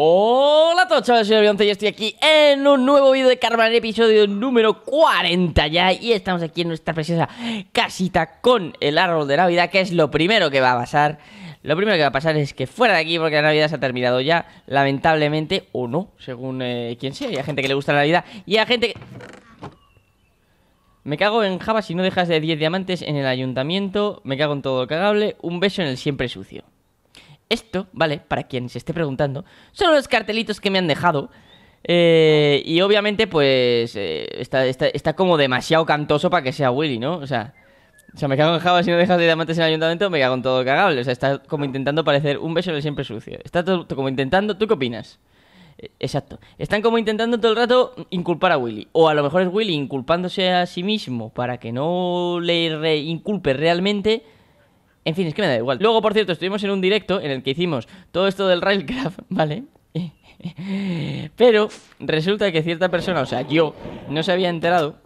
Hola a todos chavales, soy y estoy aquí en un nuevo vídeo de Carmen, episodio número 40 ya Y estamos aquí en nuestra preciosa casita con el árbol de Navidad, que es lo primero que va a pasar Lo primero que va a pasar es que fuera de aquí, porque la Navidad se ha terminado ya, lamentablemente, o no, según eh, quien sea Hay gente que le gusta la Navidad y a gente que... Me cago en Java si no dejas de 10 diamantes en el ayuntamiento, me cago en todo lo cagable, un beso en el siempre sucio esto, ¿vale? Para quien se esté preguntando, son los cartelitos que me han dejado. Eh, y obviamente, pues, eh, está, está, como demasiado cantoso para que sea Willy, ¿no? O sea, o me cago en Java si no dejas de diamantes en el ayuntamiento, me cago en todo cagable. O sea, está como intentando parecer un beso de siempre sucio. Está como intentando... ¿Tú qué opinas? Eh, exacto. Están como intentando todo el rato inculpar a Willy. O a lo mejor es Willy inculpándose a sí mismo para que no le inculpe realmente en fin, es que me da igual. Luego, por cierto, estuvimos en un directo en el que hicimos todo esto del Railcraft, ¿vale? Pero resulta que cierta persona, o sea, yo, no se había enterado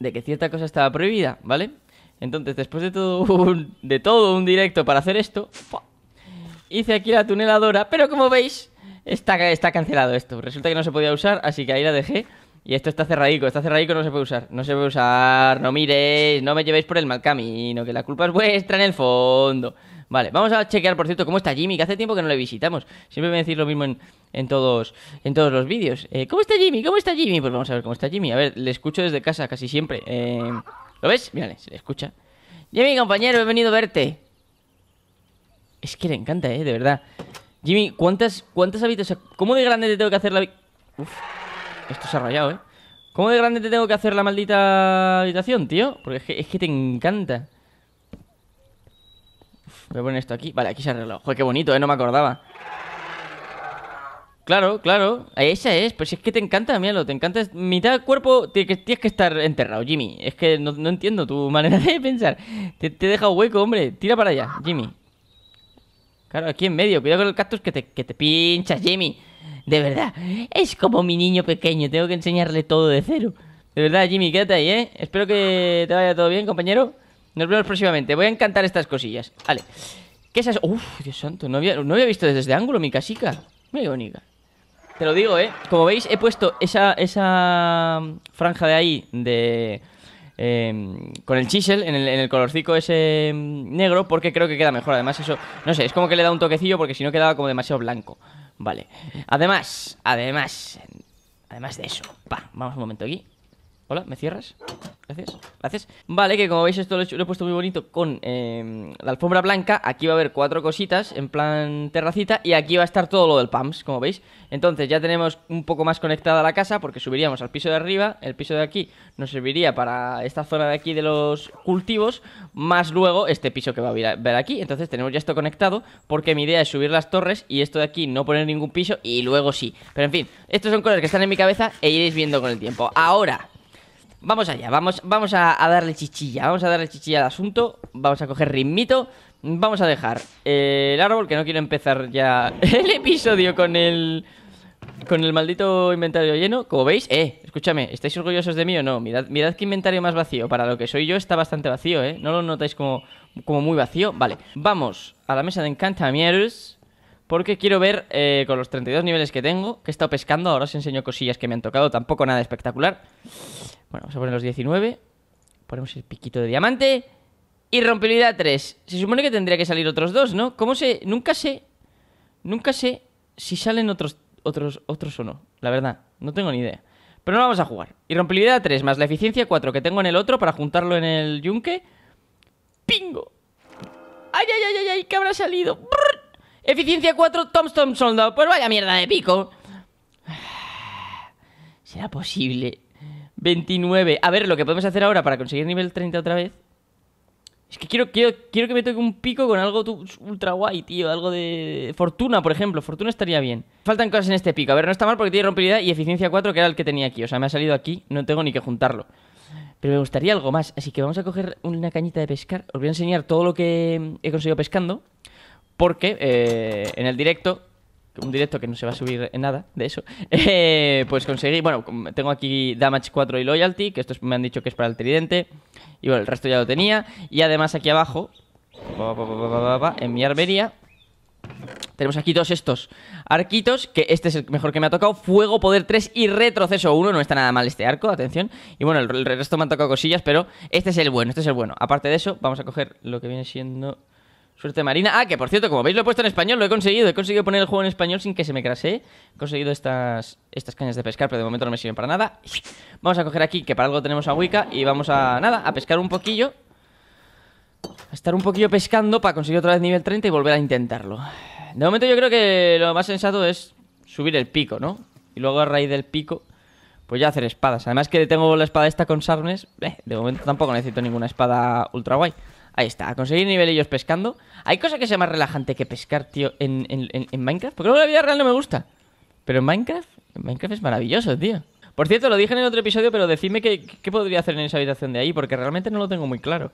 de que cierta cosa estaba prohibida, ¿vale? Entonces, después de todo un, de todo un directo para hacer esto, hice aquí la tuneladora, pero como veis, está, está cancelado esto. Resulta que no se podía usar, así que ahí la dejé. Y esto está cerradico, está cerradico, no se puede usar. No se puede usar, no miréis, no me llevéis por el mal camino, que la culpa es vuestra en el fondo. Vale, vamos a chequear, por cierto, cómo está Jimmy, que hace tiempo que no le visitamos. Siempre me decís lo mismo en, todos, en todos los vídeos. Eh, ¿Cómo está Jimmy? ¿Cómo está Jimmy? Pues vamos a ver cómo está Jimmy. A ver, le escucho desde casa casi siempre. Eh, ¿Lo ves? Mírale, se le escucha. Jimmy, compañero, he venido a verte. Es que le encanta, eh, de verdad. Jimmy, ¿cuántas, cuántas habitaciones? ¿Cómo de grande te tengo que hacer la... Uf. Esto se ha rayado, ¿eh? ¿Cómo de grande te tengo que hacer la maldita habitación, tío? Porque es que, te encanta. voy a poner esto aquí. Vale, aquí se ha arreglado. Joder, qué bonito, ¿eh? No me acordaba. Claro, claro. Esa es. Pues si es que te encanta, míralo. Te encanta. Mitad cuerpo tienes que, estar enterrado, Jimmy. Es que no, entiendo tu manera de pensar. Te, te he dejado hueco, hombre. Tira para allá, Jimmy. Claro, aquí en medio. Cuidado con el cactus que te, que pinchas, Jimmy. De verdad, es como mi niño pequeño. Tengo que enseñarle todo de cero. De verdad, Jimmy, quédate ahí, ¿eh? Espero que te vaya todo bien, compañero. Nos vemos próximamente. Voy a encantar estas cosillas. Vale. ¿Qué esas? Uf, Dios santo. No había, visto desde este ángulo mi casica. Muy bonita. Te lo digo, ¿eh? Como veis, he puesto esa, esa franja de ahí de Em, con el chisel en el, colorcico ese em, negro porque creo que queda mejor. Además, eso, no sé, es como que le da un toquecillo porque si no quedaba como demasiado blanco. Vale. Además, además, además de eso, pa, vamos un momento aquí. Hola, ¿me cierras? Gracias, gracias. Vale, que como veis esto lo he, puesto muy bonito con em, la alfombra blanca. Aquí va a haber cuatro cositas en plan terracita y aquí va a estar todo lo del PAMS, como veis. Entonces ya tenemos un poco más conectada la casa porque subiríamos al piso de arriba. El piso de aquí nos serviría para esta zona de aquí de los cultivos, más luego este piso que va a ver aquí. Entonces tenemos ya esto conectado porque mi idea es subir las torres y esto de aquí no poner ningún piso y luego sí. Pero en fin, estos son cosas que están en mi cabeza e iréis viendo con el tiempo. Ahora... Vamos allá, vamos, vamos a, darle chichilla, vamos a darle chichilla al asunto, vamos a coger ritmito, vamos a dejar eh, el árbol, que no quiero empezar ya el episodio con el... Con el maldito inventario lleno, como veis, eh, escúchame, ¿estáis orgullosos de mí o no? Mirad, mirad qué inventario más vacío, para lo que soy yo está bastante vacío, eh, ¿no lo notáis como, como muy vacío? Vale, vamos a la mesa de encantamientos porque quiero ver eh, con los 32 niveles que tengo, que he estado pescando. Ahora os enseño cosillas que me han tocado, tampoco nada espectacular. Bueno, vamos a poner los 19. Ponemos el piquito de diamante. Y rompibilidad 3. Se supone que tendría que salir otros dos, ¿no? ¿Cómo sé? Nunca sé... Nunca sé si salen otros, otros, otros o no. La verdad, no tengo ni idea. Pero no vamos a jugar. Y rompibilidad 3 más la eficiencia 4 que tengo en el otro para juntarlo en el yunque. ¡Pingo! ¡Ay, ay, ay, ay! qué habrá salido? ¡Brrr! Eficiencia 4, Tombstone Soldado. Pues vaya mierda de pico. ¿Será posible? 29. A ver, lo que podemos hacer ahora para conseguir nivel 30 otra vez. Es que quiero, quiero, quiero que me toque un pico con algo ultra guay, tío. Algo de. Fortuna, por ejemplo. Fortuna estaría bien. Faltan cosas en este pico. A ver, no está mal porque tiene rompibilidad y eficiencia 4, que era el que tenía aquí. O sea, me ha salido aquí. No tengo ni que juntarlo. Pero me gustaría algo más. Así que vamos a coger una cañita de pescar. Os voy a enseñar todo lo que he conseguido pescando porque eh, en el directo un directo que no se va a subir en nada de eso. Eh, pues conseguí, bueno, tengo aquí Damage 4 y Loyalty, que estos me han dicho que es para el tridente. Y bueno, el resto ya lo tenía. Y además aquí abajo, en mi armería, tenemos aquí todos estos arquitos, que este es el mejor que me ha tocado. Fuego, poder 3 y retroceso 1. No está nada mal este arco, atención. Y bueno, el resto me han tocado cosillas, pero este es el bueno, este es el bueno. Aparte de eso, vamos a coger lo que viene siendo Suerte marina. Ah, que por cierto, como veis lo he puesto en español, lo he conseguido. He conseguido poner el juego en español sin que se me crase. He conseguido estas, estas cañas de pescar, pero de momento no me sirven para nada. Vamos a coger aquí, que para algo tenemos a Wicca, y vamos a, nada, a pescar un poquillo. A estar un poquillo pescando para conseguir otra vez nivel 30 y volver a intentarlo. De momento yo creo que lo más sensato es subir el pico, ¿no? Y luego a raíz del pico, pues ya hacer espadas. Además que tengo la espada esta con Sarnes, eh, de momento tampoco necesito ninguna espada ultra guay. Ahí está, a conseguir ellos pescando. Hay cosa que sea más relajante que pescar, tío, en, Minecraft. Porque luego la vida real no me gusta. Pero en Minecraft, Minecraft es maravilloso, tío. Por cierto, lo dije en el otro episodio, pero decidme qué, qué podría hacer en esa habitación de ahí, porque realmente no lo tengo muy claro.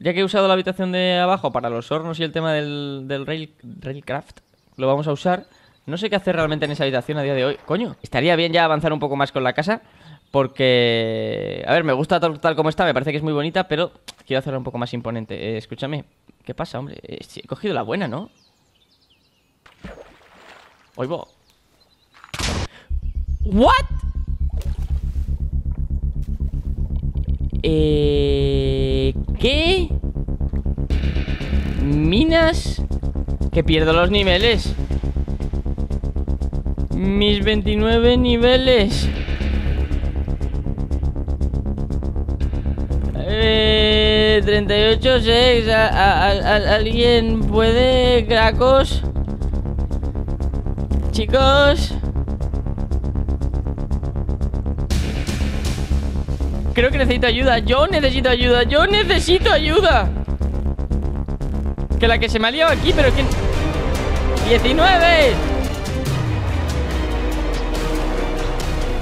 Ya que he usado la habitación de abajo para los hornos y el tema del, del Railcraft, lo vamos a usar. No sé qué hacer realmente en esa habitación a día de hoy. Coño, estaría bien ya avanzar un poco más con la casa. Porque, a ver, me gusta tal, como está, me parece que es muy bonita, pero quiero hacerla un poco más imponente. Eh, escúchame, ¿qué pasa, hombre? Eh, he cogido la buena, ¿no? Oigo. ¿What? Eh, ¿Qué? ¿Minas? Que pierdo los niveles. Mis 29 niveles. 38 6 alguien puede cracos chicos creo que necesito ayuda yo necesito ayuda yo necesito ayuda que la que se me ha liado aquí pero 19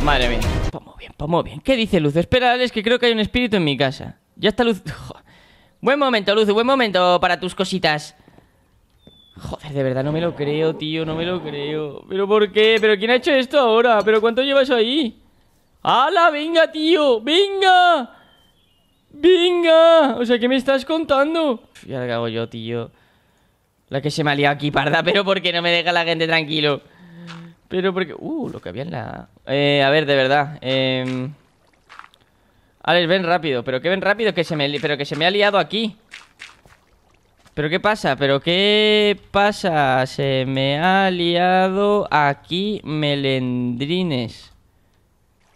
madre mía Pomo pues bien, pomo pues bien. ¿Qué dice Luz? Espera, que creo que hay un espíritu en mi casa. Ya está Luz... Buen momento, Luz, buen momento para tus cositas. Joder, de verdad, no me lo creo, tío, no me lo creo. ¿Pero por qué? ¿Pero quién ha hecho esto ahora? ¿Pero cuánto llevas ahí? ¡Hala, venga, tío! ¡Venga! ¡Venga! O sea, ¿qué me estás contando? Ya lo cago hago yo, tío. La que se me ha liado aquí, parda, pero ¿por qué no me deja la gente tranquilo? Pero porque... Uh, lo que había en la... Eh, a ver, de verdad. Eh ver, ven rápido. Pero que ven rápido, que se me, pero que se me ha liado aquí. ¿Pero qué pasa? ¿Pero qué pasa? Se me ha liado aquí melendrines.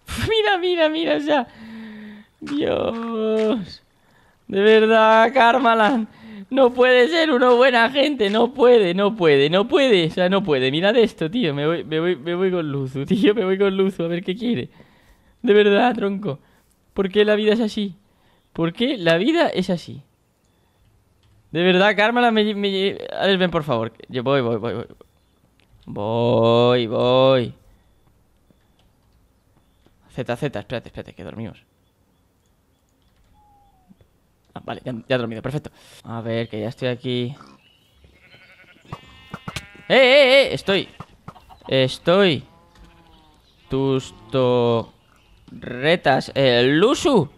mira, mira, mira, ya. Dios. De verdad, Carmalan. No puede ser uno buena gente. No puede, no puede, no puede. O sea, no puede. Mirad esto, tío. Me voy, me voy, me voy con Luzu, tío. Me voy con Luzu. A ver qué quiere. De verdad, tronco. ¿Por qué la vida es así? ¿Por qué la vida es así? De verdad, cármala me, llevo. A ver, ven, por favor. Yo voy, voy, voy, voy. Voy, voy. Z, Z, espérate, espérate, que dormimos. Ah, vale, ya, ya he dormido, perfecto. A ver, que ya estoy aquí. ¡Eh, eh, eh! Estoy. Estoy. Tusto. Retas. Eh, Lusu.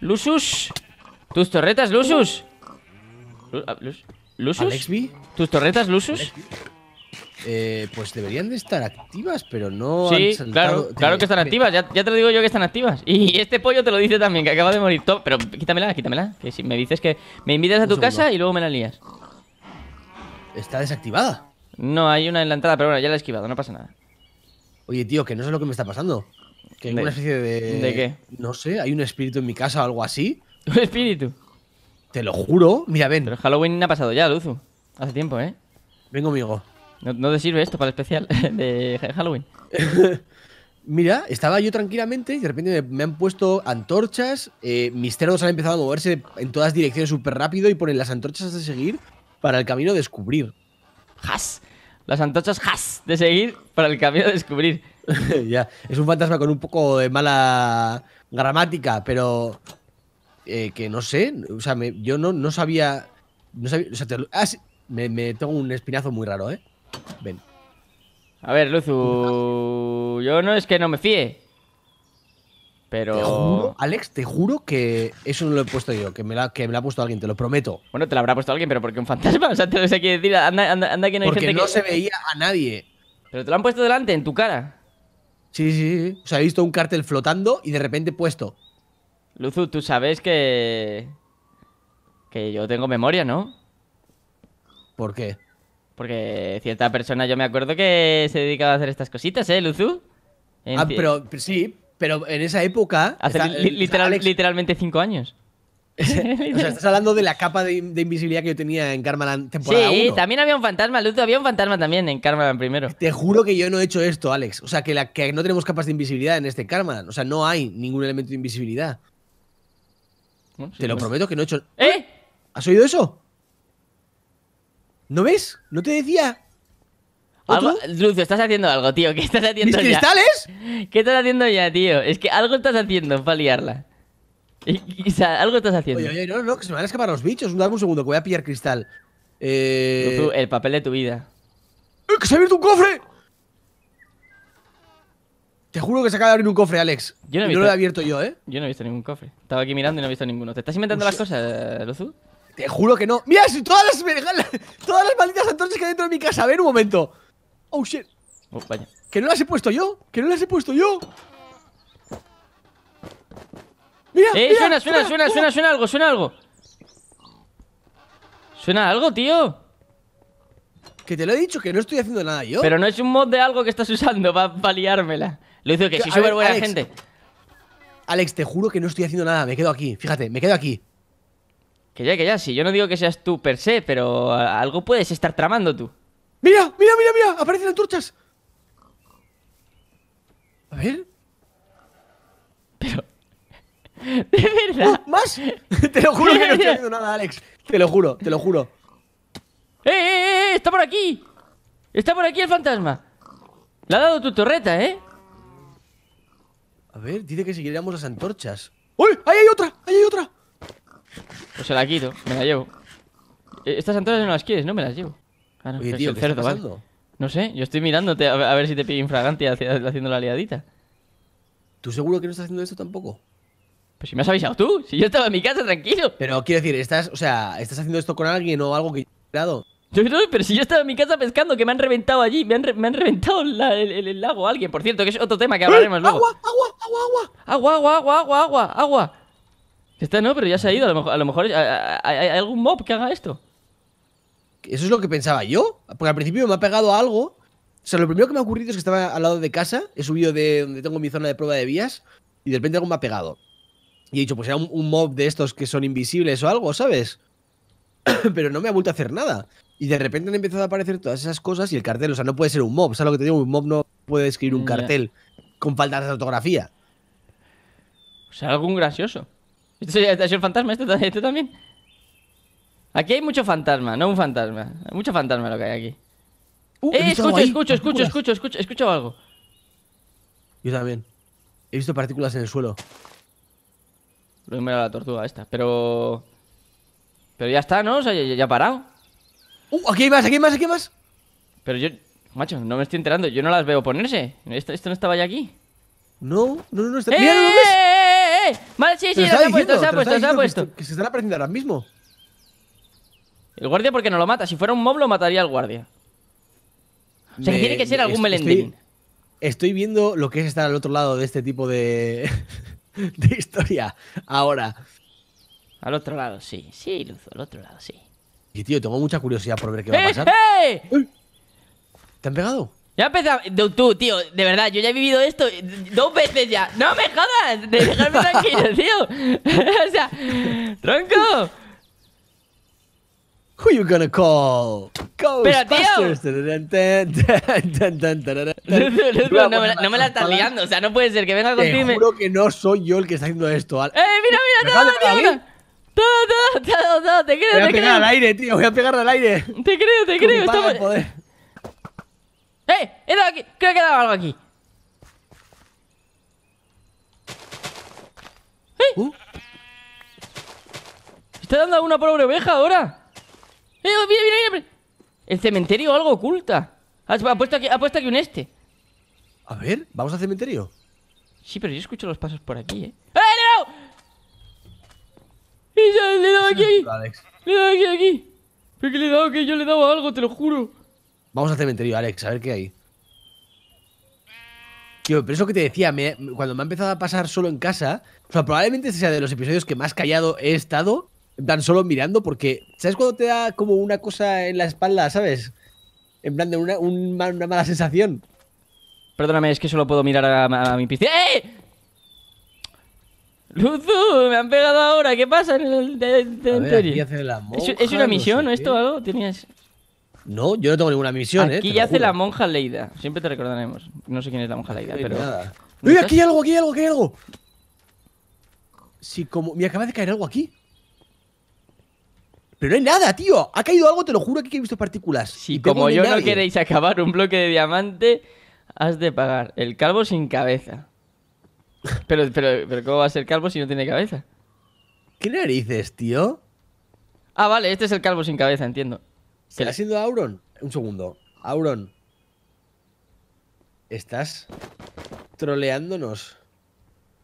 Lusus. Tus torretas, Lusus. Ah, ¿Lusus? ¿Tus torretas, Lusus? Eh, pues deberían de estar activas, pero no. Sí, han saltado. claro, claro que están activas. Ya, te lo digo yo que están activas. Y este pollo te lo dice también, que acaba de morir. todo Pero quítamela, quítamela. Que si me dices que me invitas a tu casa y luego me la lías. Está desactivada. No, hay una en la entrada, pero bueno, ya la he esquivado, no pasa nada. Oye, tío, que no sé lo que me está pasando. Que de, especie de. ¿De qué? No sé, hay un espíritu en mi casa o algo así. ¿Un espíritu? Te lo juro. Mira, ven. Pero Halloween ha pasado ya, Luzu. Hace tiempo, ¿eh? Ven conmigo. No, te sirve esto para el especial de Halloween. Mira, estaba yo tranquilamente y de repente me, han puesto antorchas. Eh, mis cerdos han empezado a moverse en todas direcciones súper rápido y ponen las antorchas de seguir para el camino descubrir. ¡Has! Las antorchas has de seguir para el camino de descubrir. ya, es un fantasma con un poco de mala gramática, pero eh, que no sé, o sea, yo no, no sabía, ah, me, tengo un espinazo muy raro, ¿eh? Ven. A ver, Luzu, yo no es que no me fíe, pero... Alex, te juro que eso no lo he puesto yo, que me, la, que me lo ha puesto alguien, te lo prometo. Bueno, te lo habrá puesto alguien, pero porque un fantasma, o sea, te lo sé decir, anda, anda, anda que no hay Porque no se veía a nadie. Pero te lo han puesto delante, en tu cara. Sí, sí, sí. O sea, he visto un cartel flotando y de repente puesto. Luzu, tú sabes que. que yo tengo memoria, ¿no? ¿Por qué? Porque cierta persona, yo me acuerdo que se dedicaba a hacer estas cositas, ¿eh, Luzu? Ah, pero sí, pero en esa época. Hace literalmente cinco años. o sea, estás hablando de la capa de, invisibilidad que yo tenía en Karmalan temporada Sí, también había un fantasma, Lucio, había un fantasma también en Karmalan primero. Te juro que yo no he hecho esto, Alex. O sea, que, no tenemos capas de invisibilidad en este Karmalan, O sea, no hay ningún elemento de invisibilidad. te lo pues. prometo que no he hecho... ¿Eh? ¿Has oído eso? ¿No ves? ¿No te decía? Lucio, estás haciendo algo, tío. ¿Qué estás haciendo ya? ya? cristales? ¿Qué estás haciendo ya, tío? Es que algo estás haciendo para liarla. Y, algo estás haciendo. Oye, oye, no, no, que se me van a escapar los bichos. Dame un segundo, que voy a pillar cristal. Eh... el papel de tu vida. ¡Eh, ¡Que se ha abierto un cofre! Te juro que se acaba de abrir un cofre, Alex. Yo no, he lo he abierto yo, ¿eh? Yo no he visto ningún cofre. Estaba aquí mirando y no he visto ninguno. ¿Te estás inventando las cosas, Luzu? Te juro que no. Mira, si todas las, todas las malditas antorchas que hay dentro de mi casa. A ver un momento. Oh, shit. Oh, que no las he puesto yo. Que no las he puesto yo eh, suena, suena, suena, suena, suena algo, suena algo. Suena algo, tío. Que te lo he dicho, que no estoy haciendo nada yo. Pero no es un mod de algo que estás usando para a liármela. Lo hizo que si súper buena gente. Alex, te juro que no estoy haciendo nada, me quedo aquí. Fíjate, me quedo aquí. Que ya, que ya, sí. Yo no digo que seas tú per se, pero algo puedes estar tramando tú. ¡Mira, mira, mira, mira! ¡Aparecen antorchas! A ver. Pero, De verdad. Oh, ¿Más? te lo juro que no estoy haciendo nada, Alex. Te lo juro, te lo juro. ¡Eh, eh, eh! eh ¡Está por aquí! ¡Está por aquí el fantasma! ¿La ha dado tu torreta, ¿eh? A ver, dice que si queríamos las antorchas. ¡Uy! ¡Ahí hay otra! ¡Ahí hay otra! Pues se la quito, me la llevo. Eh, estas antorchas no las quieres, ¿no? Me las llevo. Ah, no, Oye, tío, ¿qué cerdo, No sé, yo estoy mirándote a ver, si te pide infragante haciendo la liadita. ¿Tú seguro que no estás haciendo eso tampoco? Pues si me has avisado tú, si yo estaba en mi casa tranquilo. Pero quiero decir, estás, o sea, estás haciendo esto con alguien o algo que he no, pero si yo estaba en mi casa pescando, que me han reventado allí, me han, reventado el, el, el, lago alguien, por cierto, que es otro tema que ¡Eh! hablaremos luego. Agua, agua, agua, agua. Agua, agua, agua, agua, agua. Está no, pero ya se ha ido, a lo mejor, hay algún mob que haga esto. Eso es lo que pensaba yo, porque al principio me ha pegado algo. O sea, lo primero que me ha ocurrido es que estaba al lado de casa, he subido de donde tengo mi zona de prueba de vías y de repente algo me ha pegado. Y he dicho, pues era un, mob de estos que son invisibles o algo, ¿sabes? Pero no me ha vuelto a hacer nada. Y de repente han empezado a aparecer todas esas cosas y el cartel, o sea, no puede ser un mob. sea, lo que te digo? Un mob no puede escribir un mm, cartel con faltas de ortografía. O sea, algún gracioso. ¿Este es el fantasma? Este, ¿Este, también? Aquí hay mucho fantasma, no un fantasma. mucho fantasma lo que hay aquí. Uh, eh, escucho, escucho, escucho, escucho, escucho, escucho algo. Yo también. He visto partículas en el suelo. Lo la tortuga esta, pero... Pero ya está, ¿no? O sea, ya, ha parado. ¡Uh! Aquí hay más, aquí hay más, aquí hay más. Pero yo... Macho, no me estoy enterando. Yo no las veo ponerse. Esto, esto no estaba ya aquí. No, no, no, no está... ¡Eh! ¡Mira, no eh, ¡Eh, eh, eh! Vale, sí, sí, se ha puesto, se ha puesto, se ha puesto. Que se están apareciendo ahora mismo. El guardia porque no lo mata. Si fuera un mob lo mataría el guardia. O sea, que tiene que ser algún melendín. Estoy viendo lo que es estar al otro lado de este tipo de... de historia. Ahora. Al otro lado, sí. Sí, Luz, al otro lado, sí. Y tío, tengo mucha curiosidad por ver qué va a pasar. ¡Eh! ¿Te han pegado? Ya empezado. Tú, tío, de verdad, yo ya he vivido esto dos veces ya. ¡No me jodas! De dejarme tranquilo, tío. o sea, tronco. Who you gonna call? Pero, tío. no, me la, estás liando. O sea, no puede ser que venga contigo. Te juro que no soy yo el que está haciendo esto. ¡Eh, mira, mira! ¡Todo, todo, todo, todo! te creo, te creo! Voy a pegar al aire, tío. Voy a pegar al aire. Te creo, te creo. Estamos... ¡Eh! He aquí. Creo que he algo aquí. ¿Eh? Uh. ¿Está dando alguna pobre oveja ahora? Eh, El cementerio algo oculta. Ha puesto, aquí, un este. A ver, ¿vamos al cementerio? Sí, pero yo escucho los pasos por aquí, ¿eh? ¡Eh, no! ¡Le he dado aquí! ¡Le he dado aquí, aquí! le he dado que yo le he dado algo, te lo juro. Vamos al cementerio, Alex, a ver qué hay. Tío, pero eso que te decía, cuando me ha empezado a pasar solo en casa, o sea, probablemente sea de los episodios que más callado he estado tan solo mirando, porque ¿sabes cuando te da como una cosa en la espalda, sabes? En plan de una, mala sensación. Perdóname, es que solo puedo mirar a, mi piscina. ¡Eh! Luzu, me han pegado ahora. ¿Qué pasa en el ¿Es, una misión o esto o algo? ¿Tenías... No, yo no tengo ninguna misión, eh, aquí eh. Aquí hace la monja Leida. Siempre te recordaremos. No sé quién es la monja Leida, pero. Nada. ¡Eh, aquí hay algo, aquí hay algo, aquí hay algo! Si como. Me acaba de caer algo aquí. Pero no hay nada, tío. Ha caído algo, te lo juro, aquí que he visto partículas. Si como yo no queréis acabar un bloque de diamante, has de pagar el calvo sin cabeza. Pero, pero, pero ¿cómo va a ser calvo si no tiene cabeza? ¿Qué narices, tío? Ah, vale, este es el calvo sin cabeza, entiendo. ha siendo Auron? Un segundo. Auron. Estás troleándonos.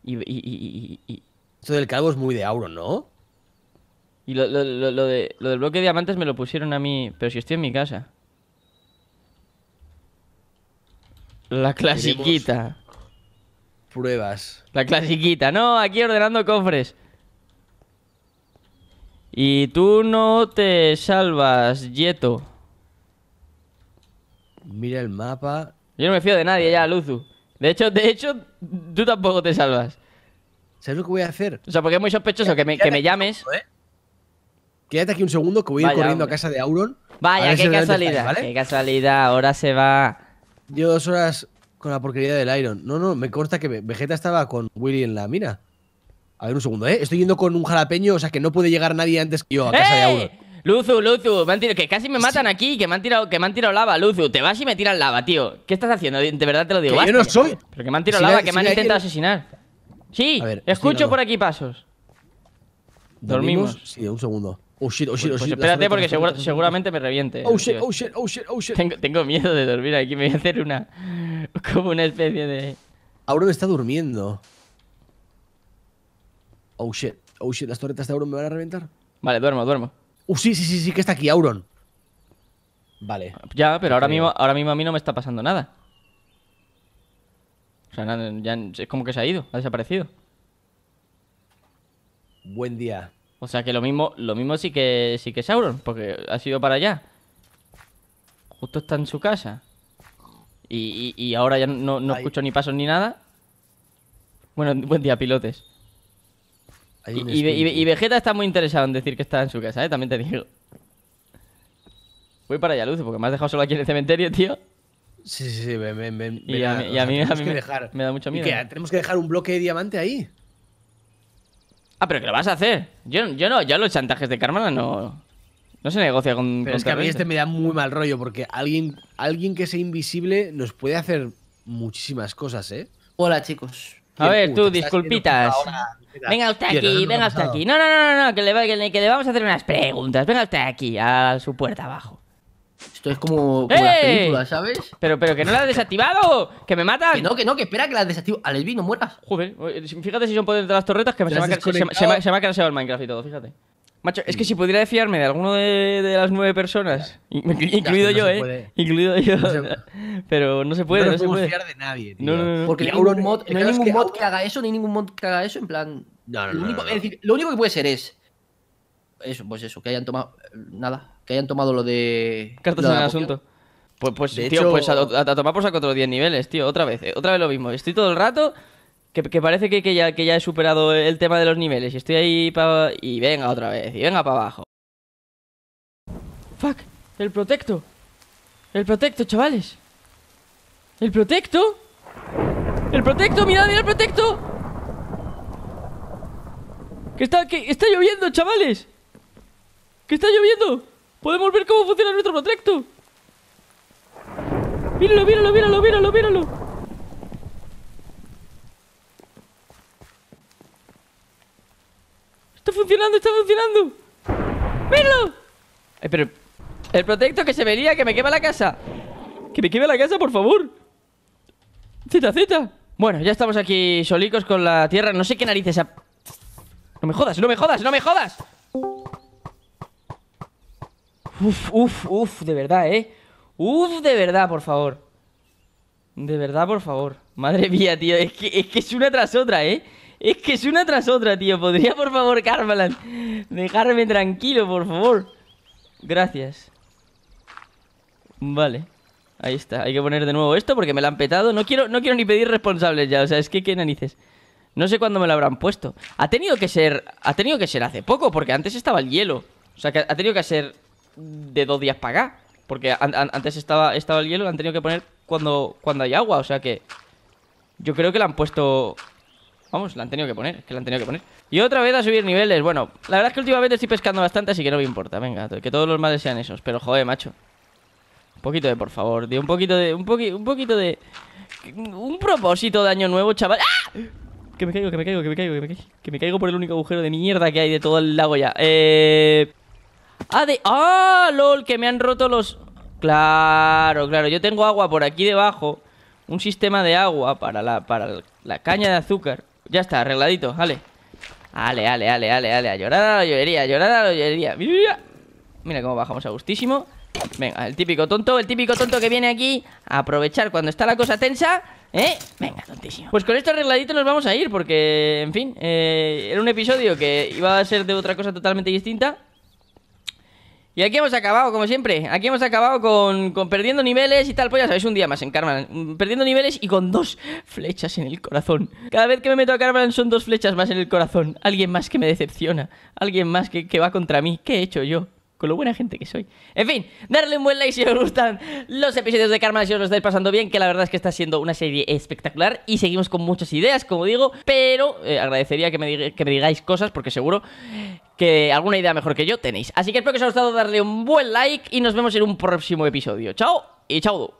Y, y, y, Esto del calvo es muy de Auron, ¿no? Y lo, de, lo del bloque de diamantes me lo pusieron a mí, pero si estoy en mi casa. La clasiquita. Pruebas. La clasiquita. No, aquí ordenando cofres. Y tú no te salvas, Yeto. Mira el mapa. Yo no me fío de nadie ya, Luzu. De hecho, de hecho, tú tampoco te salvas. ¿Sabes lo que voy a hacer? O sea, porque es muy sospechoso que me, que me llames. ¿eh? Quédate aquí un segundo que voy a ir corriendo a casa de Auron. Vaya, qué casualidad. ¿vale? Qué casualidad, ahora se va. Llevo dos horas con la porquería del Iron. No, no, me consta que Vegeta estaba con Willy en la mina. A ver un segundo, ¿eh? Estoy yendo con un jalapeño, o sea que no puede llegar nadie antes que yo a casa de ¡Eh! Auron. Luzu, Luzu, me han tirado, que casi me matan aquí, que me han tirado, que me han tirado lava, Luzu, te vas y me tiran lava, tío. ¿Qué estás haciendo? De verdad te lo digo. Que yo no soy. Pero que me han tirado lava, que me han intentado asesinar. Sí, ver, escucho por aquí pasos. Dormimos. Sí, un segundo. Oh shit, oh shit, oh shit. Pues, espérate porque seguramente me reviente. Oh shit, oh shit, oh shit, oh shit. Tengo, miedo de dormir aquí. Me voy a hacer una. Como una especie de. Auron está durmiendo. Oh shit, oh shit. Las torretas de Auron me van a reventar. Vale, duermo, duermo. Uh, sí, sí, sí, sí, que está aquí Auron. Vale. Ya, pero ahora eh. mismo, ahora mismo a mí no me está pasando nada. O sea, ya es como que se ha ido, ha desaparecido. Buen día. O sea que lo mismo, lo mismo sí que sí que Sauron, porque ha sido para allá. Justo está en su casa. Y, ahora ya no, escucho ni pasos ni nada. Bueno, buen día, pilotes. Y, Vegeta está muy interesado en decir que está en su casa, ¿eh? También te digo. Voy para allá, Luz, porque me has dejado solo aquí en el cementerio, tío. Sí, sí, sí, ven, ven, ven. Y, a, mí, me, da mucho miedo. Tenemos que dejar un bloque de diamante ahí. Ah, pero que lo vas a hacer. Yo, yo no, ya los chantajes de Carmela no. No se negocia con. Pero es que a mí este me da muy mal rollo porque alguien, alguien que sea invisible nos puede hacer muchísimas cosas, ¿eh? Hola, chicos. A ver, tú, disculpitas. Venga usted aquí, venga usted aquí. No, no, no, no, que le, que le, vamos a hacer unas preguntas. Venga usted aquí, a su puerta abajo. Esto es como, ¡Eh! ¿sabes? Pero, pero que no la has desactivado, que me matan. Que no, que no, que espera que la desactivo. Lesbi, no mueras. Joder, fíjate si son poderes de las torretas que se me, ha, se, el Minecraft y todo, fíjate. Macho, es que si pudiera desfiarme de alguno de, de las nueve personas, incluido yo, ¿eh? Incluido yo. No se... Pero no se puede. No, se fiar de nadie. Tío. No, Porque mod, no hay ningún mod que haga eso, ni ningún mod que haga eso. En plan. No, no, Es decir, lo único que puede ser es eso, pues eso, que hayan tomado. Nada, que hayan tomado lo de. Cartas en el asunto. Pues, pues tío, pues a, tomar por saco otros 10 niveles, tío, otra vez, eh, otra vez lo mismo. Estoy todo el rato. Que, parece que, ya, que ya he superado el tema de los niveles. Y estoy ahí para. Y venga otra vez, y venga para abajo. Fuck, el protecto. El protecto, chavales. ¿El protecto? ¡El protecto! ¡Mirad, mirad el protecto! Que está, que está lloviendo, chavales está lloviendo! ¡Podemos ver cómo funciona nuestro proyecto! ¡Míralo, míralo, míralo, míralo, míralo! ¡Está funcionando, está funcionando! ¡Míralo! pero... El protecto que se vería que me quema la casa. Que me queme la casa, por favor. ¡Cita, cita! Bueno, ya estamos aquí solicos con la tierra. No sé qué narices... No me jodas, no me jodas, no me jodas. Uf, uf, uf, de verdad, ¿eh? Uf, de verdad, por favor. De verdad, por favor. Madre mía, tío, es que es, una tras otra, ¿eh? Es que es una tras otra, tío. ¿Podría, por favor, Carmelan, dejarme tranquilo, por favor? Gracias. Vale. Ahí está. Hay que poner de nuevo esto porque me la han petado. No quiero, no quiero ni pedir responsables ya. O sea, es que qué narices. No sé cuándo me lo habrán puesto. Ha tenido que ser... Ha tenido que ser hace poco porque antes estaba el hielo. O sea, que ha tenido que ser de dos días para acá. Porque antes estaba, estaba el hielo, lo han tenido que poner cuando, cuando hay agua. O sea que yo creo que la han puesto... Vamos, la han tenido que poner, que tenido que poner. Y otra vez a subir niveles. Bueno, la verdad es que últimamente estoy pescando bastante, así que no me importa. Venga, que todos los males sean esos. Pero joder, macho. Un poquito de, por favor, de un poquito de... Un, un poquito de... Un propósito de año nuevo, chaval. ¡Ah! Que me caigo, que me caigo, que me caigo, que me caigo. Que me caigo por el único agujero de mierda que hay de todo el lago ya. Eh... Ah, ah, lol! Que me han roto los... Claro, claro. Yo tengo agua por aquí debajo. Un sistema de agua para la, para la caña de azúcar. Ya está, arregladito. Vale. Ale, ale, ale, ale, A llorar a la llorería, a llorar a la llorería. Mira, mira cómo bajamos a gustísimo. Venga, el típico tonto, el típico tonto que viene aquí a aprovechar cuando está la cosa tensa. ¿Eh? Venga, tontísimo. Pues con esto arregladito nos vamos a ir porque, en fin, eh, era un episodio que iba a ser de otra cosa totalmente distinta. Y aquí hemos acabado, como siempre. Aquí hemos acabado con, perdiendo niveles y tal. Pues ya sabéis, un día más en Carmen Perdiendo niveles y con dos flechas en el corazón. Cada vez que me meto a Carmen son dos flechas más en el corazón. Alguien más que me decepciona. Alguien más que, que va contra mí. ¿Qué he hecho yo? con lo buena gente que soy. En fin, darle un buen like si os gustan los episodios de Karma, si os lo estáis pasando bien, que la verdad es que está siendo una serie espectacular y seguimos con muchas ideas, como digo, pero eh, agradecería que me, que me digáis cosas porque seguro que alguna idea mejor que yo tenéis. Así que espero que os haya gustado darle un buen like y nos vemos en un próximo episodio. Chao y chao.